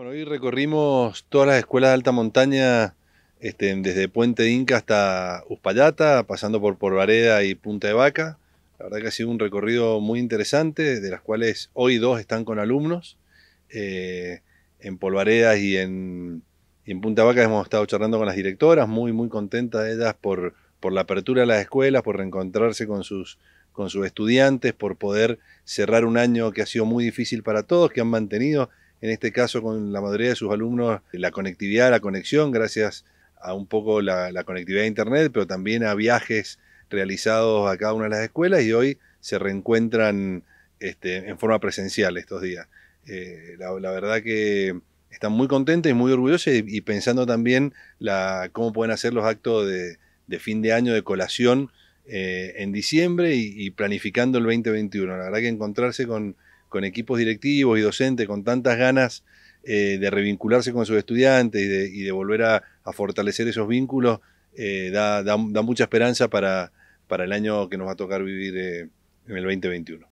Bueno, hoy recorrimos todas las escuelas de alta montaña, este, desde Puente Inca hasta Uspallata, pasando por Polvareda y Punta de Vaca. La verdad que ha sido un recorrido muy interesante, de las cuales hoy dos están con alumnos. Eh, en Polvareda y en, Punta de Punta Vaca hemos estado charlando con las directoras, muy, muy contentas ellas por, por la apertura de las escuelas, por reencontrarse con sus, con sus estudiantes, por poder cerrar un año que ha sido muy difícil para todos, que han mantenido en este caso con la mayoría de sus alumnos, la conectividad, la conexión, gracias a un poco la, conectividad de Internet, pero también a viajes realizados a cada una de las escuelas y hoy se reencuentran este, en forma presencial estos días. Eh, la, verdad que están muy contentos y muy orgullosos y, pensando también la, cómo pueden hacer los actos de, fin de año de colación eh, en diciembre y, planificando el 2021. La verdad que encontrarse con, con equipos directivos y docentes con tantas ganas eh, de revincularse con sus estudiantes y de, volver a, fortalecer esos vínculos, eh, da, mucha esperanza para, el año que nos va a tocar vivir eh, en el 2021.